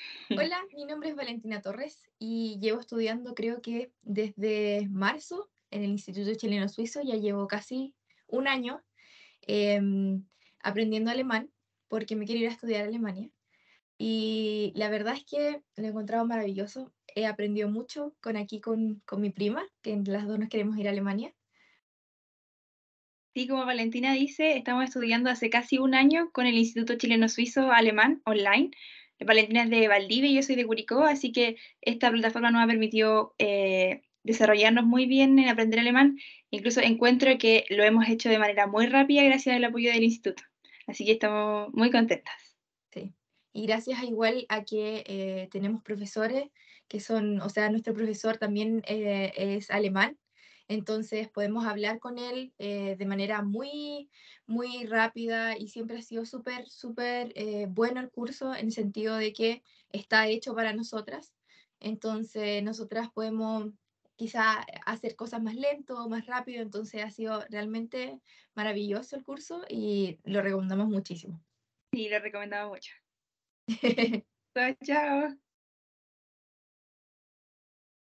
Hola, mi nombre es Valentina Torres y llevo estudiando creo que desde marzo en el Instituto Chileno Suizo, ya llevo casi un año em, aprendiendo alemán porque me quiero ir a estudiar a Alemania. Y la verdad es que lo he encontrado maravilloso. He aprendido mucho con aquí con, con mi prima, que las dos nos queremos ir a Alemania. Sí, como Valentina dice, estamos estudiando hace casi un año con el Instituto Chileno Suizo Alemán online Valentina es de Valdivia y yo soy de Curicó, así que esta plataforma nos ha permitido eh, desarrollarnos muy bien en aprender alemán. Incluso encuentro que lo hemos hecho de manera muy rápida gracias al apoyo del instituto. Así que estamos muy contentas. Sí, y gracias igual a que eh, tenemos profesores que son, o sea, nuestro profesor también eh, es alemán, entonces podemos hablar con él eh, de manera muy, muy rápida y siempre ha sido súper, súper eh, bueno el curso en el sentido de que está hecho para nosotras. Entonces nosotras podemos quizá hacer cosas más lento, o más rápido. Entonces ha sido realmente maravilloso el curso y lo recomendamos muchísimo. Sí, lo recomendamos mucho. chao, chao.